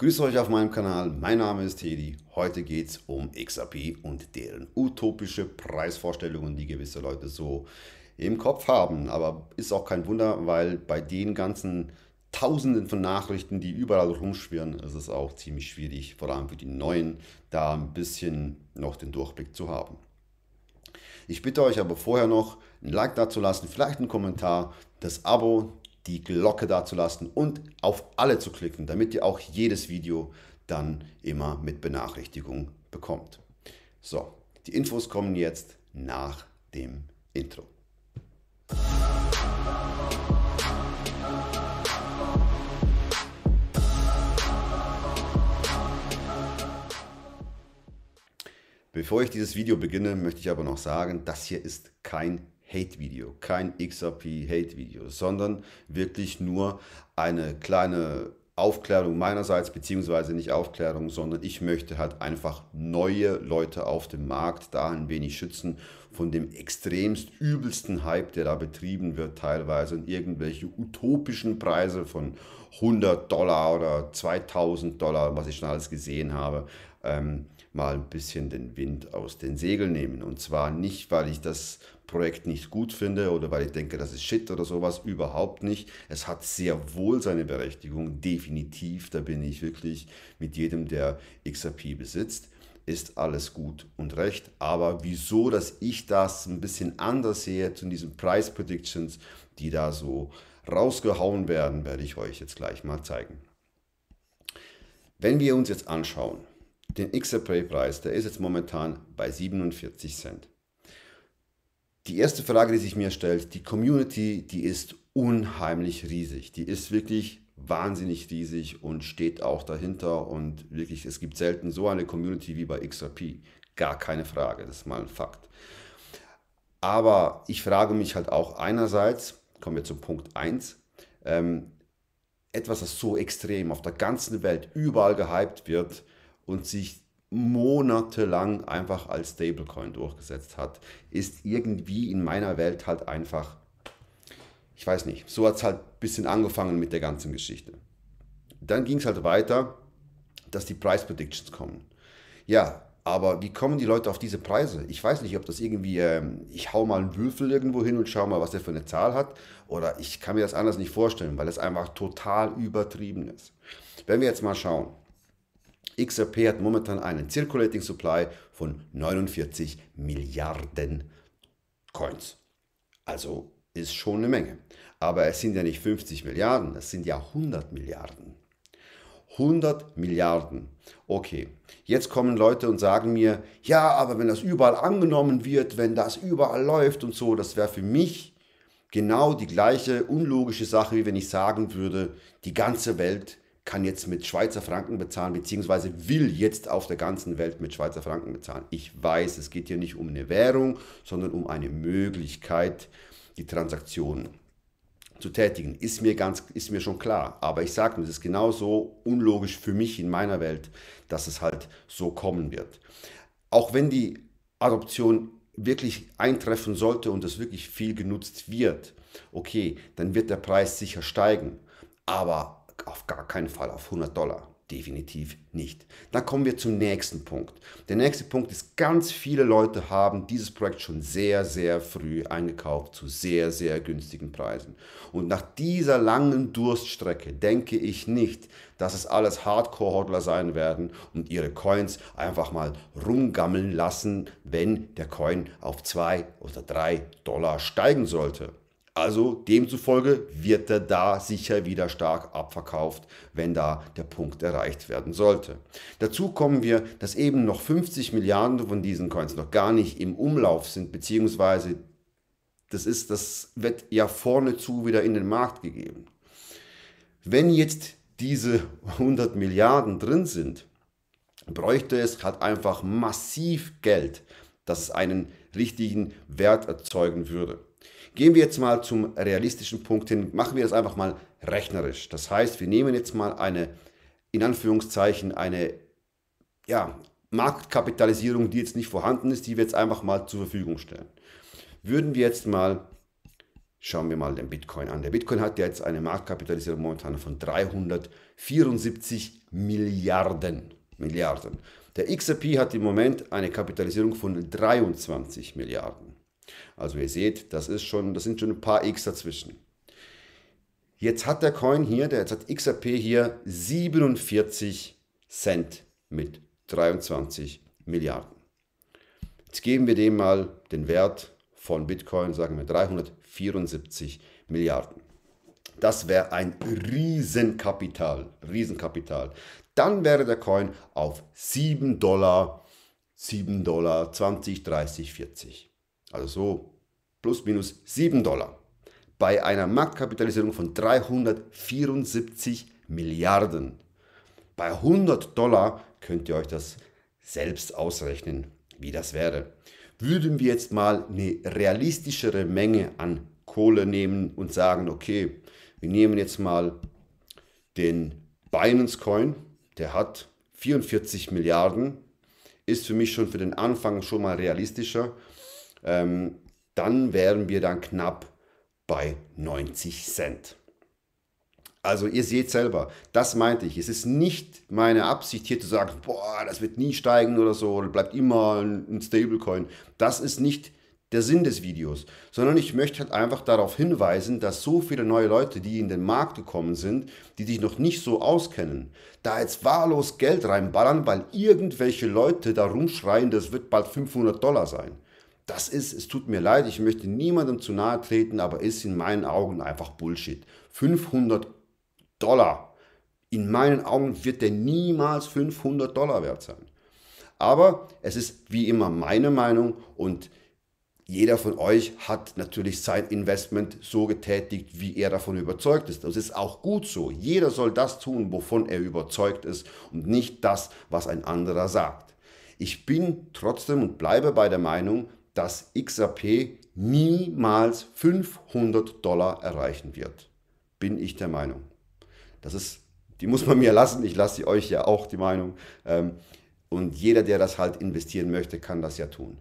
Grüße euch auf meinem Kanal, mein Name ist Teddy. Heute geht es um XRP und deren utopische Preisvorstellungen, die gewisse Leute so im Kopf haben. Aber ist auch kein Wunder, weil bei den ganzen Tausenden von Nachrichten, die überall rumschwirren, ist es auch ziemlich schwierig, vor allem für die Neuen, da ein bisschen noch den Durchblick zu haben. Ich bitte euch aber vorher noch ein Like dazu lassen, vielleicht einen Kommentar, das Abo, die Glocke dazulassen und auf alle zu klicken, damit ihr auch jedes Video dann immer mit Benachrichtigung bekommt. So, die Infos kommen jetzt nach dem Intro. Bevor ich dieses Video beginne, möchte ich aber noch sagen, das hier ist kein Hate-Video, kein XRP-Hate-Video, sondern wirklich nur eine kleine Aufklärung meinerseits, beziehungsweise nicht Aufklärung, sondern ich möchte halt einfach neue Leute auf dem Markt da ein wenig schützen von dem extremst übelsten Hype, der da betrieben wird teilweise und irgendwelche utopischen Preise von 100 Dollar oder 2000 Dollar, was ich schon alles gesehen habe. Ähm, mal ein bisschen den Wind aus den Segeln nehmen. Und zwar nicht, weil ich das Projekt nicht gut finde oder weil ich denke, das ist Shit oder sowas, überhaupt nicht. Es hat sehr wohl seine Berechtigung, definitiv, da bin ich wirklich mit jedem, der XRP besitzt ist alles gut und recht. Aber wieso, dass ich das ein bisschen anders sehe zu diesen Price Predictions, die da so rausgehauen werden, werde ich euch jetzt gleich mal zeigen. Wenn wir uns jetzt anschauen, den XRP-Preis, der ist jetzt momentan bei 47 Cent. Die erste Frage, die sich mir stellt, die Community, die ist unheimlich riesig. Die ist wirklich wahnsinnig riesig und steht auch dahinter. Und wirklich, es gibt selten so eine Community wie bei XRP. Gar keine Frage, das ist mal ein Fakt. Aber ich frage mich halt auch einerseits, kommen wir zum Punkt 1, ähm, etwas, das so extrem auf der ganzen Welt überall gehypt wird, und sich monatelang einfach als Stablecoin durchgesetzt hat, ist irgendwie in meiner Welt halt einfach, ich weiß nicht, so hat es halt ein bisschen angefangen mit der ganzen Geschichte. Dann ging es halt weiter, dass die Price Predictions kommen. Ja, aber wie kommen die Leute auf diese Preise? Ich weiß nicht, ob das irgendwie, ähm, ich hau mal einen Würfel irgendwo hin und schau mal, was der für eine Zahl hat. Oder ich kann mir das anders nicht vorstellen, weil das einfach total übertrieben ist. Wenn wir jetzt mal schauen, XRP hat momentan einen Circulating Supply von 49 Milliarden Coins. Also ist schon eine Menge. Aber es sind ja nicht 50 Milliarden, es sind ja 100 Milliarden. 100 Milliarden. Okay, jetzt kommen Leute und sagen mir, ja, aber wenn das überall angenommen wird, wenn das überall läuft und so, das wäre für mich genau die gleiche unlogische Sache, wie wenn ich sagen würde, die ganze Welt kann jetzt mit Schweizer Franken bezahlen, beziehungsweise will jetzt auf der ganzen Welt mit Schweizer Franken bezahlen. Ich weiß, es geht hier nicht um eine Währung, sondern um eine Möglichkeit, die Transaktion zu tätigen. Ist mir, ganz, ist mir schon klar. Aber ich sage nur, es ist genauso unlogisch für mich in meiner Welt, dass es halt so kommen wird. Auch wenn die Adoption wirklich eintreffen sollte und es wirklich viel genutzt wird, okay, dann wird der Preis sicher steigen. Aber auf gar keinen Fall auf 100 Dollar. Definitiv nicht. Dann kommen wir zum nächsten Punkt. Der nächste Punkt ist, ganz viele Leute haben dieses Projekt schon sehr, sehr früh eingekauft zu sehr, sehr günstigen Preisen. Und nach dieser langen Durststrecke denke ich nicht, dass es alles Hardcore-Hodler sein werden und ihre Coins einfach mal rumgammeln lassen, wenn der Coin auf 2 oder 3 Dollar steigen sollte. Also demzufolge wird er da sicher wieder stark abverkauft, wenn da der Punkt erreicht werden sollte. Dazu kommen wir, dass eben noch 50 Milliarden von diesen Coins noch gar nicht im Umlauf sind, beziehungsweise das ist, das wird ja vorne zu wieder in den Markt gegeben. Wenn jetzt diese 100 Milliarden drin sind, bräuchte es halt einfach massiv Geld, das einen richtigen Wert erzeugen würde. Gehen wir jetzt mal zum realistischen Punkt hin. Machen wir das einfach mal rechnerisch. Das heißt, wir nehmen jetzt mal eine, in Anführungszeichen, eine ja, Marktkapitalisierung, die jetzt nicht vorhanden ist, die wir jetzt einfach mal zur Verfügung stellen. Würden wir jetzt mal, schauen wir mal den Bitcoin an. Der Bitcoin hat ja jetzt eine Marktkapitalisierung momentan von 374 Milliarden. Milliarden. Der XRP hat im Moment eine Kapitalisierung von 23 Milliarden. Also ihr seht, das, ist schon, das sind schon ein paar X dazwischen. Jetzt hat der Coin hier, der jetzt hat XRP hier 47 Cent mit 23 Milliarden. Jetzt geben wir dem mal den Wert von Bitcoin, sagen wir 374 Milliarden. Das wäre ein Riesenkapital, Riesenkapital. Dann wäre der Coin auf 7 Dollar, 7 Dollar, 20, 30, 40 also so plus minus 7 Dollar, bei einer Marktkapitalisierung von 374 Milliarden. Bei 100 Dollar könnt ihr euch das selbst ausrechnen, wie das wäre. Würden wir jetzt mal eine realistischere Menge an Kohle nehmen und sagen, okay, wir nehmen jetzt mal den Binance Coin, der hat 44 Milliarden, ist für mich schon für den Anfang schon mal realistischer ähm, dann wären wir dann knapp bei 90 Cent. Also ihr seht selber, das meinte ich. Es ist nicht meine Absicht hier zu sagen, boah, das wird nie steigen oder so, oder bleibt immer ein Stablecoin. Das ist nicht der Sinn des Videos, sondern ich möchte halt einfach darauf hinweisen, dass so viele neue Leute, die in den Markt gekommen sind, die sich noch nicht so auskennen, da jetzt wahllos Geld reinballern, weil irgendwelche Leute da rumschreien, das wird bald 500 Dollar sein. Das ist, es tut mir leid, ich möchte niemandem zu nahe treten, aber ist in meinen Augen einfach Bullshit. 500 Dollar. In meinen Augen wird der niemals 500 Dollar wert sein. Aber es ist wie immer meine Meinung und jeder von euch hat natürlich sein Investment so getätigt, wie er davon überzeugt ist. Das ist auch gut so. Jeder soll das tun, wovon er überzeugt ist und nicht das, was ein anderer sagt. Ich bin trotzdem und bleibe bei der Meinung, dass XRP niemals 500 Dollar erreichen wird. Bin ich der Meinung. Das ist, die muss man mir lassen. Ich lasse euch ja auch die Meinung. Ähm, und jeder, der das halt investieren möchte, kann das ja tun.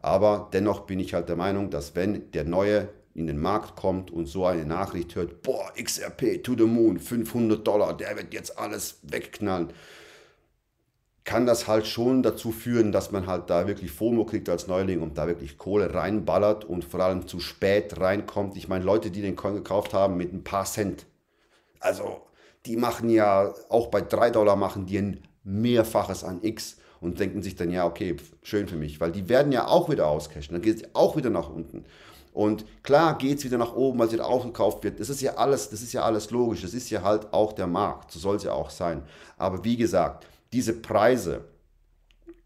Aber dennoch bin ich halt der Meinung, dass wenn der neue in den Markt kommt und so eine Nachricht hört, boah, XRP to the moon, 500 Dollar, der wird jetzt alles wegknallen kann das halt schon dazu führen, dass man halt da wirklich FOMO kriegt als Neuling und da wirklich Kohle reinballert und vor allem zu spät reinkommt. Ich meine, Leute, die den Coin gekauft haben mit ein paar Cent, also die machen ja, auch bei 3 Dollar machen die ein Mehrfaches an X und denken sich dann, ja, okay, schön für mich, weil die werden ja auch wieder auscashen, dann geht es auch wieder nach unten. Und klar geht es wieder nach oben, weil es wieder aufgekauft wird. Das ist ja alles, das ist ja alles logisch. Das ist ja halt auch der Markt. So soll es ja auch sein. Aber wie gesagt, diese Preise,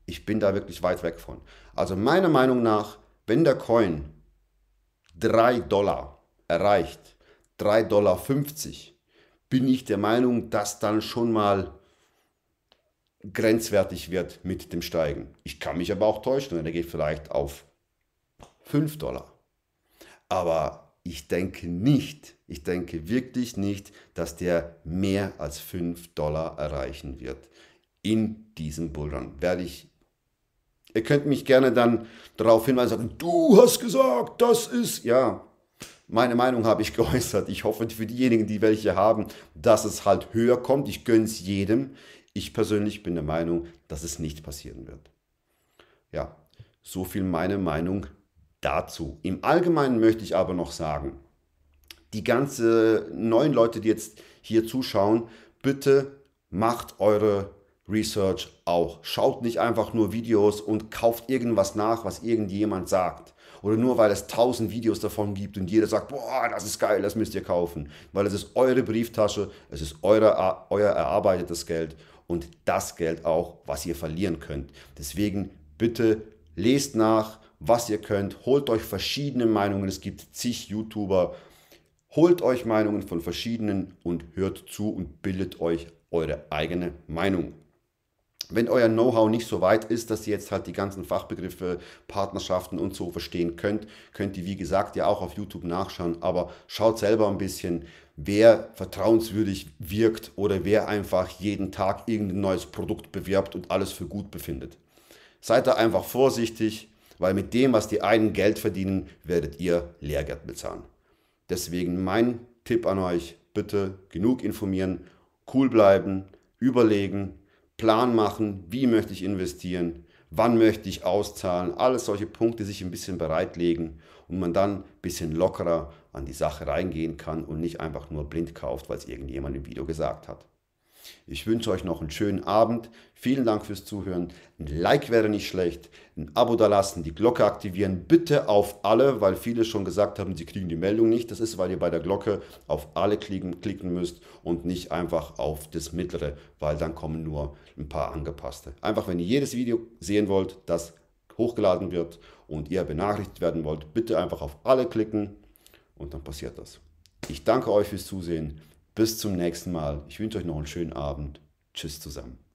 ich bin da wirklich weit weg von. Also meiner Meinung nach, wenn der Coin 3 Dollar erreicht, 3,50 Dollar, bin ich der Meinung, dass dann schon mal grenzwertig wird mit dem Steigen. Ich kann mich aber auch täuschen, wenn er geht vielleicht auf 5 Dollar. Aber ich denke nicht, ich denke wirklich nicht, dass der mehr als 5 Dollar erreichen wird in diesem Bullrun. Werde ich. Ihr könnt mich gerne dann darauf hinweisen, sagen, du hast gesagt, das ist. Ja, meine Meinung habe ich geäußert. Ich hoffe für diejenigen, die welche haben, dass es halt höher kommt. Ich gönne es jedem. Ich persönlich bin der Meinung, dass es nicht passieren wird. Ja, so viel meine Meinung dazu. Im Allgemeinen möchte ich aber noch sagen, die ganzen neuen Leute, die jetzt hier zuschauen, bitte macht eure Research auch. Schaut nicht einfach nur Videos und kauft irgendwas nach, was irgendjemand sagt. Oder nur weil es tausend Videos davon gibt und jeder sagt, boah, das ist geil, das müsst ihr kaufen. Weil es ist eure Brieftasche, es ist eure, euer erarbeitetes Geld und das Geld auch, was ihr verlieren könnt. Deswegen bitte lest nach, was ihr könnt, holt euch verschiedene Meinungen. Es gibt zig YouTuber. Holt euch Meinungen von verschiedenen und hört zu und bildet euch eure eigene Meinung wenn euer Know-how nicht so weit ist, dass ihr jetzt halt die ganzen Fachbegriffe, Partnerschaften und so verstehen könnt, könnt ihr, wie gesagt, ja auch auf YouTube nachschauen. Aber schaut selber ein bisschen, wer vertrauenswürdig wirkt oder wer einfach jeden Tag irgendein neues Produkt bewirbt und alles für gut befindet. Seid da einfach vorsichtig, weil mit dem, was die einen Geld verdienen, werdet ihr Lehrgeld bezahlen. Deswegen mein Tipp an euch, bitte genug informieren, cool bleiben, überlegen Plan machen, wie möchte ich investieren, wann möchte ich auszahlen, alles solche Punkte sich ein bisschen bereitlegen und man dann ein bisschen lockerer an die Sache reingehen kann und nicht einfach nur blind kauft, weil es irgendjemand im Video gesagt hat. Ich wünsche euch noch einen schönen Abend. Vielen Dank fürs Zuhören. Ein Like wäre nicht schlecht. Ein Abo da lassen, die Glocke aktivieren. Bitte auf alle, weil viele schon gesagt haben, sie kriegen die Meldung nicht. Das ist, weil ihr bei der Glocke auf alle klicken, klicken müsst und nicht einfach auf das mittlere, weil dann kommen nur ein paar angepasste. Einfach, wenn ihr jedes Video sehen wollt, das hochgeladen wird und ihr benachrichtigt werden wollt, bitte einfach auf alle klicken und dann passiert das. Ich danke euch fürs Zusehen. Bis zum nächsten Mal. Ich wünsche euch noch einen schönen Abend. Tschüss zusammen.